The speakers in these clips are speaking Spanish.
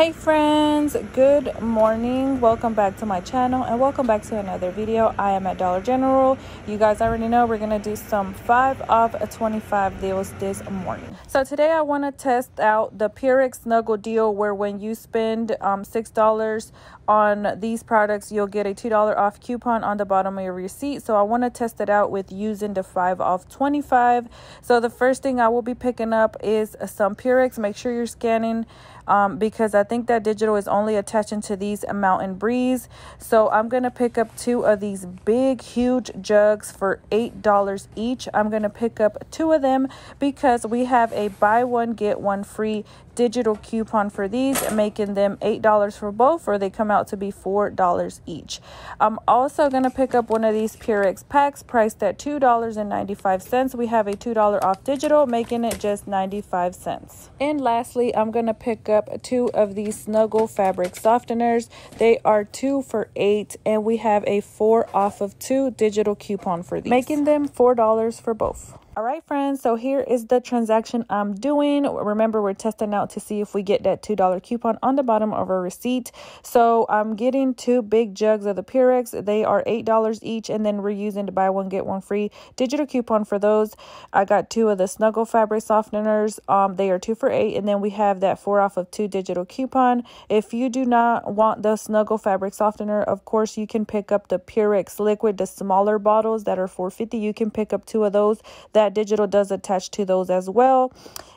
hey friends good morning welcome back to my channel and welcome back to another video i am at dollar general you guys already know we're gonna do some five off 25 deals this morning so today i want to test out the Purex snuggle deal where when you spend um, six dollars on these products you'll get a two dollar off coupon on the bottom of your receipt so i want to test it out with using the five off 25 so the first thing i will be picking up is some Purex. make sure you're scanning um, because I think that digital is only attaching to these Mountain Breeze. So I'm going to pick up two of these big, huge jugs for $8 each. I'm going to pick up two of them because we have a buy one, get one free digital coupon for these, making them $8 for both, or they come out to be $4 each. I'm also going to pick up one of these Purex packs priced at $2.95. We have a $2 off digital, making it just 95 cents. And lastly, I'm going to pick up up two of these Snuggle fabric softeners. They are two for eight and we have a four off of two digital coupon for these. Making them $4 for both. All right, friends, so here is the transaction I'm doing. Remember, we're testing out to see if we get that $2 coupon on the bottom of our receipt. So I'm getting two big jugs of the Purex. They are $8 each, and then we're using to buy one, get one free digital coupon for those. I got two of the Snuggle Fabric Softeners. Um, they are two for eight, and then we have that four off of two digital coupon. If you do not want the Snuggle Fabric Softener, of course, you can pick up the Purex Liquid, the smaller bottles that are fifty. You can pick up two of those. That that digital does attach to those as well.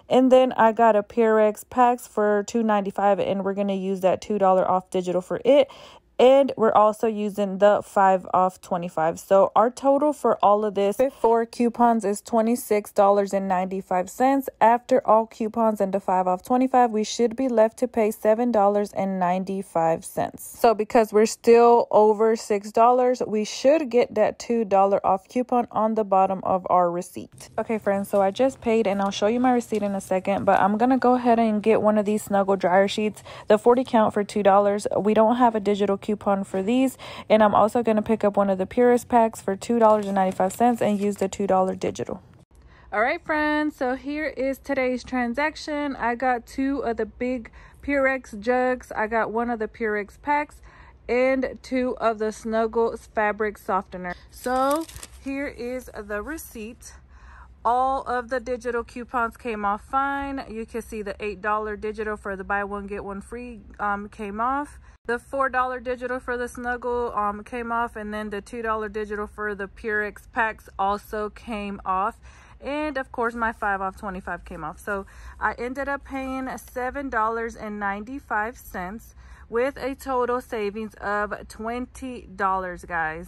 And then I got a Pyrex packs for two ninety five, and we're going to use that $2 off digital for it and we're also using the 5 off 25 so our total for all of this for coupons is $26.95 after all coupons and the 5 off 25 we should be left to pay $7.95 so because we're still over $6 we should get that $2 off coupon on the bottom of our receipt okay friends so I just paid and I'll show you my receipt in a second but I'm gonna go ahead and get one of these snuggle dryer sheets the 40 count for $2 we don't have a digital coupon coupon for these. And I'm also going to pick up one of the Purist packs for $2.95 and use the $2 digital. All right, friends, so here is today's transaction. I got two of the big Purex jugs. I got one of the Purex packs and two of the Snuggles fabric softener. So here is the receipt all of the digital coupons came off fine. You can see the $8 digital for the buy one, get one free um, came off. The $4 digital for the Snuggle um, came off. And then the $2 digital for the Purex packs also came off. And of course, my 5 off 25 came off. So I ended up paying $7.95 with a total savings of $20, guys.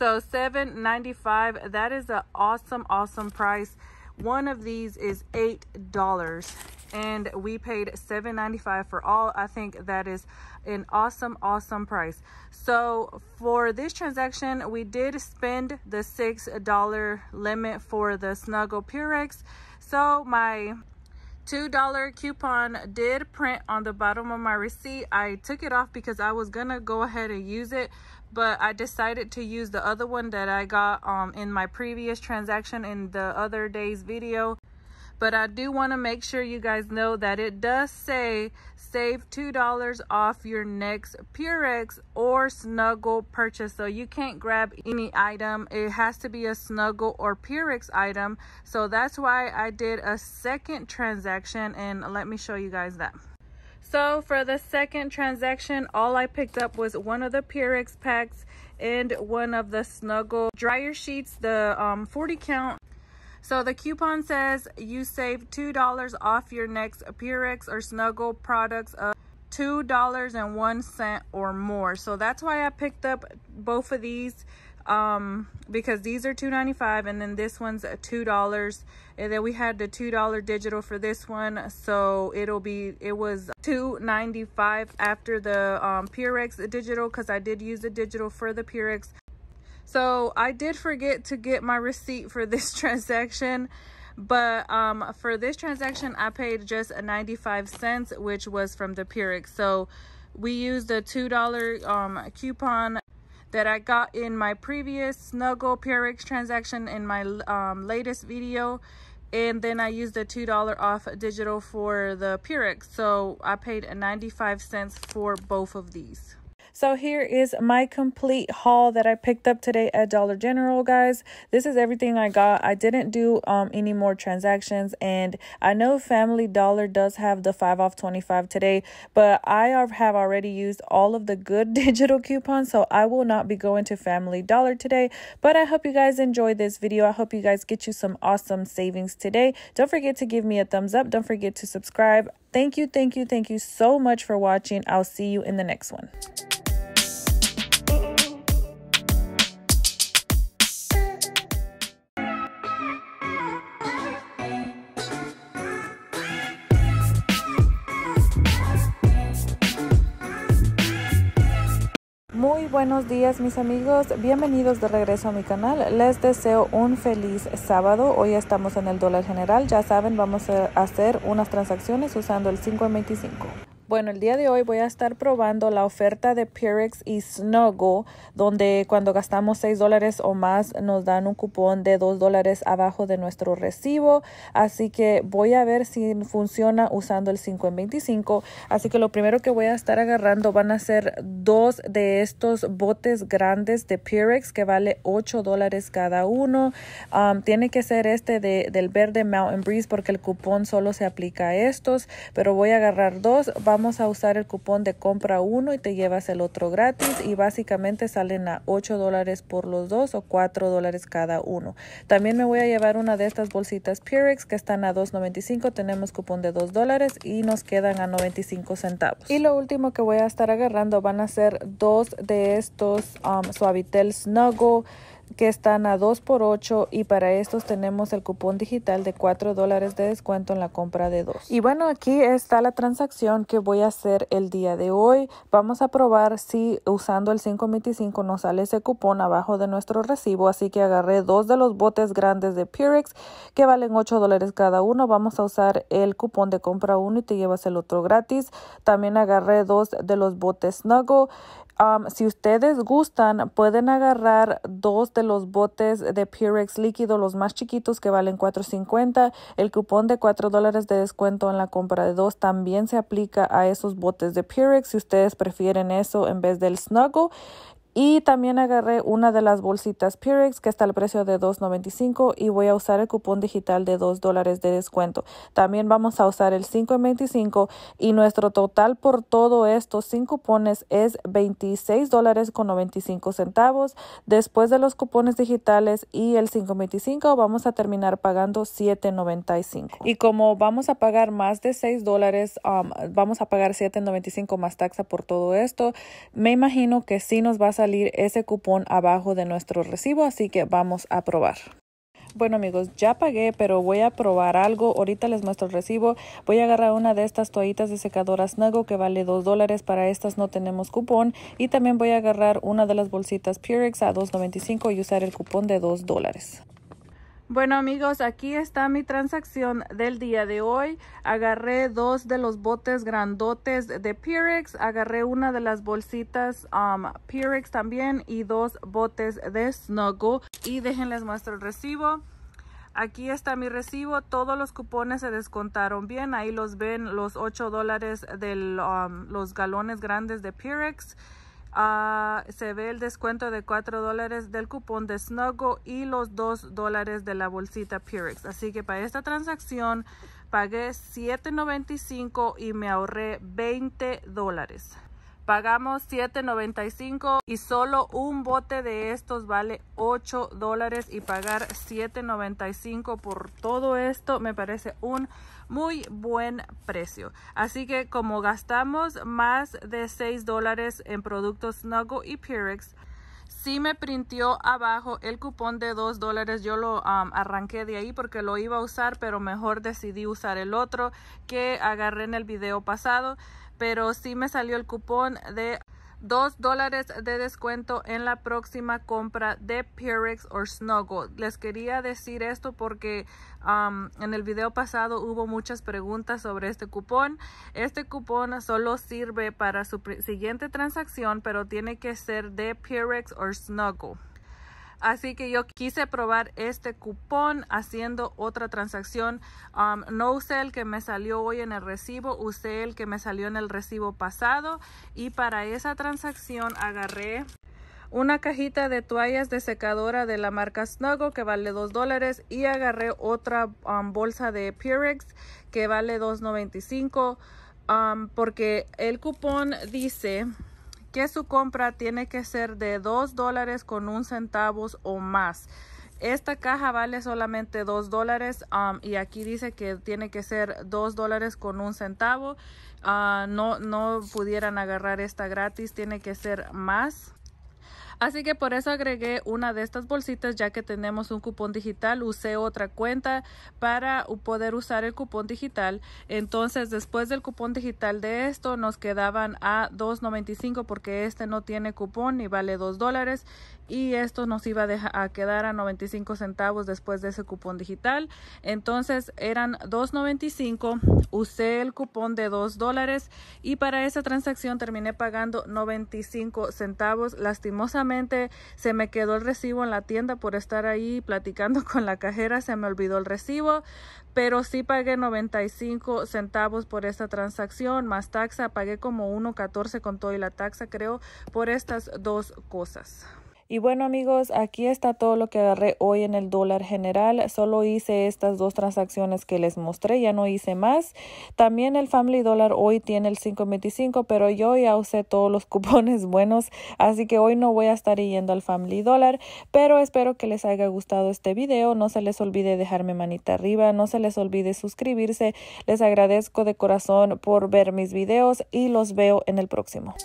So 7.95. That is an awesome, awesome price. One of these is $8 and we paid $7.95 for all. I think that is an awesome, awesome price. So for this transaction, we did spend the $6 limit for the Snuggle Purex. So my $2 coupon did print on the bottom of my receipt. I took it off because I was gonna go ahead and use it, but I decided to use the other one that I got um, in my previous transaction in the other day's video. But I do want to make sure you guys know that it does say save $2 off your next Purex or Snuggle purchase. So you can't grab any item. It has to be a Snuggle or Purex item. So that's why I did a second transaction and let me show you guys that. So for the second transaction, all I picked up was one of the Pyrex packs and one of the Snuggle dryer sheets, the um, 40 count. So the coupon says you save $2 off your next Pyrex or Snuggle products of $2.01 or more. So that's why I picked up both of these um, because these are $2.95 and then this one's $2 and then we had the $2 digital for this one so it'll be it was $2.95 after the um, Purex digital because I did use the digital for the Purex so I did forget to get my receipt for this transaction but um, for this transaction I paid just 95 cents which was from the Purex so we used a two dollar um, coupon that I got in my previous Snuggle PRX transaction in my um, latest video. And then I used the $2 off digital for the PRX. So I paid 95 cents for both of these. So here is my complete haul that I picked up today at Dollar General, guys. This is everything I got. I didn't do um, any more transactions. And I know Family Dollar does have the 5 off 25 today. But I have already used all of the good digital coupons. So I will not be going to Family Dollar today. But I hope you guys enjoy this video. I hope you guys get you some awesome savings today. Don't forget to give me a thumbs up. Don't forget to subscribe. Thank you, thank you, thank you so much for watching. I'll see you in the next one. buenos días mis amigos, bienvenidos de regreso a mi canal. Les deseo un feliz sábado. Hoy estamos en el dólar general, ya saben, vamos a hacer unas transacciones usando el 5.25. Bueno, el día de hoy voy a estar probando la oferta de Pyrex y Snuggle, donde cuando gastamos 6 dólares o más nos dan un cupón de 2 dólares abajo de nuestro recibo. Así que voy a ver si funciona usando el 5 en 25. Así que lo primero que voy a estar agarrando van a ser dos de estos botes grandes de Pyrex, que vale 8 dólares cada uno. Um, tiene que ser este del verde Mountain Breeze porque el cupón solo se aplica a estos, pero voy a agarrar dos vamos a usar el cupón de compra uno y te llevas el otro gratis y básicamente salen a 8 dólares por los dos o 4 dólares cada uno. También me voy a llevar una de estas bolsitas Purex que están a 2.95, tenemos cupón de 2 dólares y nos quedan a 95 centavos. Y lo último que voy a estar agarrando van a ser dos de estos um, Suavitel Snuggle que están a 2 por 8 y para estos tenemos el cupón digital de 4 dólares de descuento en la compra de 2. Y bueno, aquí está la transacción que voy a hacer el día de hoy. Vamos a probar si usando el 525 nos sale ese cupón abajo de nuestro recibo. Así que agarré dos de los botes grandes de Purex que valen 8 dólares cada uno. Vamos a usar el cupón de compra uno y te llevas el otro gratis. También agarré dos de los botes Snuggle Um, si ustedes gustan, pueden agarrar dos de los botes de Purex líquido, los más chiquitos que valen $4.50. El cupón de $4 dólares de descuento en la compra de dos también se aplica a esos botes de Purex si ustedes prefieren eso en vez del Snuggle. Y también agarré una de las bolsitas Purex que está al precio de $2.95 y voy a usar el cupón digital de $2 dólares de descuento. También vamos a usar el 5.25 y nuestro total por todo esto sin cupones es $26.95 dólares centavos. Después de los cupones digitales y el 5.25 vamos a terminar pagando $7.95. Y como vamos a pagar más de $6 dólares, um, vamos a pagar $7.95 más taxa por todo esto, me imagino que sí nos vas a salir ese cupón abajo de nuestro recibo, así que vamos a probar. Bueno amigos, ya pagué, pero voy a probar algo. Ahorita les muestro el recibo. Voy a agarrar una de estas toallitas de secadoras Nago que vale 2 dólares. Para estas no tenemos cupón. Y también voy a agarrar una de las bolsitas Purex a 2.95 y usar el cupón de 2 dólares. Bueno amigos, aquí está mi transacción del día de hoy. Agarré dos de los botes grandotes de Pyrex, agarré una de las bolsitas um, Pyrex también y dos botes de Snuggle. Y déjenles muestro el recibo. Aquí está mi recibo, todos los cupones se descontaron bien, ahí los ven los 8 dólares de um, los galones grandes de Pyrex se ve el descuento de 4 dólares del cupón de Snuggle y los 2 dólares de la bolsita Purex. Así que para esta transacción pagué $7.95 y me ahorré 20 Pagamos $7.95 y solo un bote de estos vale 8 dólares y pagar $7.95 por todo esto me parece un muy buen precio. Así que como gastamos más de 6 dólares en productos Snuggle y Purex, sí me printió abajo el cupón de 2 dólares. Yo lo arranqué de ahí porque lo iba a usar, pero mejor decidí usar el otro que agarré en el video pasado pero sí me salió el cupón de 2 dólares de descuento en la próxima compra de Purex o Snuggle. Les quería decir esto porque um, en el video pasado hubo muchas preguntas sobre este cupón. Este cupón solo sirve para su siguiente transacción, pero tiene que ser de Purex o Snuggle. Así que yo quise probar este cupón haciendo otra transacción. Um, no usé el que me salió hoy en el recibo, usé el que me salió en el recibo pasado y para esa transacción agarré una cajita de toallas de secadora de la marca Snuggle que vale 2 dólares y agarré otra um, bolsa de Purex que vale 2.95 um, porque el cupón dice que su compra tiene que ser de 2 dólares con un centavos o más. Esta caja vale solamente 2 dólares um, y aquí dice que tiene que ser 2 dólares con un centavo. Ah, no, no pudieran agarrar esta gratis, tiene que ser más. Así que por eso agregué una de estas bolsitas ya que tenemos un cupón digital. Usé otra cuenta para poder usar el cupón digital. Entonces después del cupón digital de esto nos quedaban a $2.95 porque este no tiene cupón y vale 2 dólares. Y esto nos iba a, quedar a 95 centavos después de ese cupón digital. Entonces eran $2.95. Usé el cupón de 2 dólares y para esa transacción terminé pagando 95 centavos. Lastimosamente se me quedó el recibo en la tienda por estar ahí platicando con la cajera, se me olvidó el recibo, pero sí pagué 95 centavos por esta transacción más taxa, pagué como 1.14 con todo y la taxa creo por estas dos cosas. Y bueno amigos, aquí está todo lo que agarré hoy en el dólar general. Solo hice estas dos transacciones que les mostré, ya no hice más. También el Family Dollar hoy tiene el 5.25, pero yo ya usé todos los cupones buenos, así que hoy no voy a estar yendo al Family Dollar, pero espero que les haya gustado este video. No se les olvide dejarme manita arriba, no se les olvide suscribirse. Les agradezco de corazón por ver mis videos y los veo en el próximo.